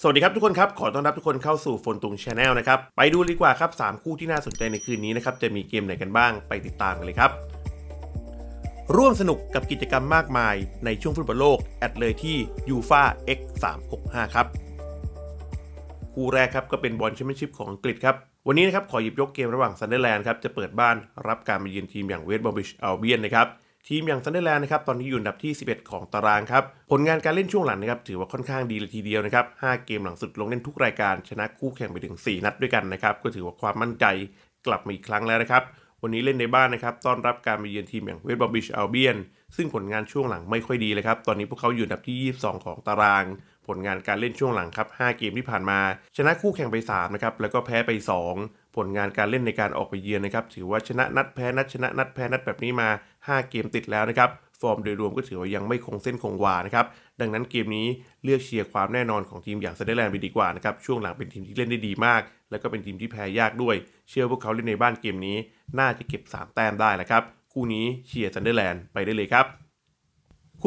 สวัสดีครับทุกคนครับ ขอต้อนรับทุกคนเข้าสู่ฟนตุงชาแนลนะครับ ไปดูดีกว่าครับ 3 คู่ที่น่าสนใจในคืนนี้นะครับ จะมีเกมไหนกันบ้างไปติดตามกันเลยครับ ร่วมสนุกกับกิจกรรมมากมายในช่วงฟุตบอลโลก แอดเลยที่ u e f า X 3 6 5ครับ คู่แรกครับ ก็เป็นบอลแชมเปี้ยนชิพของอังกฤษครับ วันนี้นะครับ ขอหยิบยกเกมระหว่างซันเดอร์แลนด์ครับจะเปิดบ้านรับการมาเยือนทีมอย่างเวสต์บอมบิชอัลเบียนนะครับทีมอย่างซันเดอร์แลนด์นะครับตอนนี้อยู่อันดับที่ 11 ของตารางครับ ผลงานการเล่นช่วงหลังนะครับถือว่าค่อนข้างดีเลยทีเดียวนะครับหเกมหลังสุดลงเล่นทุกรายการ ชนะคู่แข่งไปถึง 4 นัดด้วยกันนะครับ ก็ถือว่าความมั่นใจกลับมาอีกครั้งแล้วนะครับ วันนี้เล่นในบ้านนะครับต้อนรับการไปเยือนทีมอย่างเวสต์บอมบิชอัลเบียนซึ่งผลงานช่วงหลังไม่ค่อยดีเลยครับตอนนี้พวกเขาอยู่อันดับที่ 22 ของตาราง ผลงานการเล่นช่วงหลังครับ5เกมที่ผ่านมา ชนะคู่แข่งไป3นะครับแล้วก็แพ้ไป 2ผลงานการเล่นในการออกไปเยือนนะครับถือว่าชนะนัดแพ้นัดชนะ นัดแพ้นัดแบบนี้มา 5 เกมติดแล้วนะครับ ฟอร์มโดยรวมก็ถือว่ายังไม่คงเส้นคงวานะครับดังนั้นเกมนี้เลือกเชียร์ความแน่นอนของทีมอย่างเซนเด์แลนด์ไปดีกว่านะครับช่วงหลังเป็นทีมที่เล่นได้ดีมาก แล้วก็เป็นทีมที่แพ้ยากด้วยเชื่อพวกเขาเล่นในบ้านเกมนี้น่าจะเก็บ 3 แต้มได้แหละครับคู่นี้เชียร์เซนเด์แลนด์ไปได้เลยครับ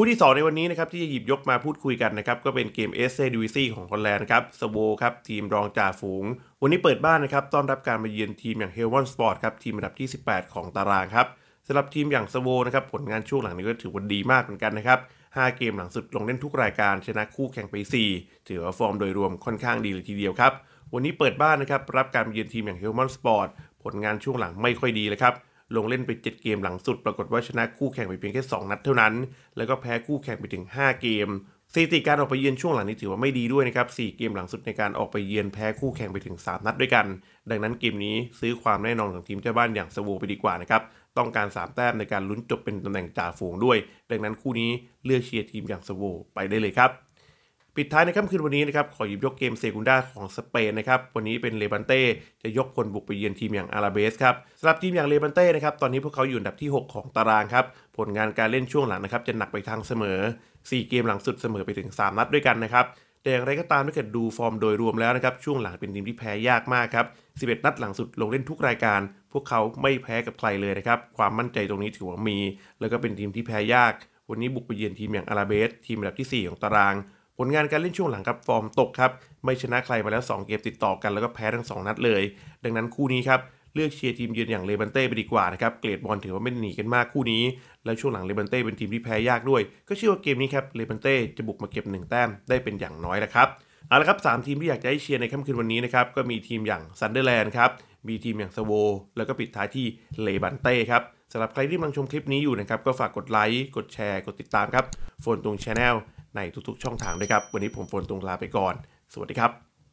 คู่ที่2ในวันนี้นะครับที่จะหยิบยกมาพูดคุยกันนะครับก็เป็นเกมเอสเซีของฮอลแลนด์ครับสโวครับทีมรองจ่าฝูง วันนี้เปิดบ้านนะครับต้อนรับการมาเยือนทีมอย่างเฮลวอนสปอร์ตครับทีมอันดับที่ 18 ของตารางครับสำหรับทีมอย่างสโวนะครับผลงานช่วงหลังนี้ก็ถือว่าดีมากเหมือนกันนะครับาเกมหลังสุดลงเล่นทุกรายการชนะคู่แข่งไป4ถือว่าฟอร์มโดยรวมค่อนข้างดีเลยทีเดียวครับ วันนี้เปิดบ้านนะครับ รับการมาเยือนทีมอย่างเฮลมอนสปอร์ตผลงานช่วงหลังไม่ค่อยดีเลยครับลงเล่นไป 7 เกมหลังสุดปรากฏว่าชนะคู่แข่งไปเพียงแค่ 2 นัด เท่านั้น แล้วก็แพ้คู่แข่งไปถึง 5 เกมสถิติการออกไปเยือนช่วงหลังนี้ถือว่าไม่ดีด้วยนะครับ4เกมหลังสุดในการออกไปเยือนแพ้คู่แข่งไปถึง 3นัดด้วยกัน ดังนั้นเกมนี้ซื้อความแน่นอนของทีมเจ้าบ้านอย่างสวูไปดีกว่านะครับต้องการ3แต้มในการลุ้นจบเป็นตำแหน่งจ่าฝูงด้วยดังนั้นคู่นี้เลือกเชียร์ทีมอย่างสวูไปได้เลยครับปิดท้ายในค่ำคืนวันนี้นะครับ ขอหยิบยกเกมเซกุนดาของสเปนนะครับ วันนี้เป็นเลบันเต้จะยกพลบุกไปเยือนทีมอย่างอาราเบสครับ สำหรับทีมอย่างเลบันเต้นะครับ ตอนนี้พวกเขาอยู่อันดับที่ 6 ของตารางครับ ผลงานการเล่นช่วงหลังนะครับจะหนักไปทางเสมอ 4 เกมหลังสุดเสมอไปถึง 3 นัดด้วยกันนะครับแต่อย่างไรก็ตามถ้าเกิดดูฟอร์มโดยรวมแล้วนะครับ ช่วงหลังเป็นทีมที่แพ้ยากมากครับ11 นัดหลังสุดลงเล่นทุกรายการ พวกเขาไม่แพ้กับใครเลยนะครับ ความมั่นใจตรงนี้ถือว่ามี แล้วก็เป็นทีมที่แพ้ยาก วันนี้บุกไปเยือนทีมอย่างอาราเบสทีมอันดับที่4ของตารางผลงานการเล่นช่วงหลังครับฟอร์มตกครับไม่ชนะใครมาแล้ว2เกมติดต่อกัน แล้วก็แพ้ทั้ง 2 นัดเลย ดังนั้นคู่นี้ครับเลือกเชียร์ทีมเยือนอย่างเลบันเต้ไปดีกว่านะครับเกรดบอลถือว่าไม่หนีกันมากคู่นี้ และช่วงหลังเลบันเต้เป็นทีมที่แพ้ยากด้วย ก็เชื่อว่าเกมนี้ครับเลบันเต้จะบุกมาเก็บ 1 แต้มได้เป็นอย่างน้อยแ้ะครับเอาละครับ3ทีมที่อยากจะให้เชียร์ในค่ำคืนวันนี้นะครับก็มีทีมอย่างซันเดอร์แลนด์ครับมีทีมอย่างสโวแล้วก็ปิดท้ายที่เลบันเต้ครับสำหรับใครที่กำลังชมคลิปนี้อยู่นะครับก็ฝากกดไลค์กดแชร์กดติดตามครับฝนตรงชาแนลในทุกๆ ช่องทางด้วยครับ วันนี้ผมฝนตรงลาไปก่อน สวัสดีครับ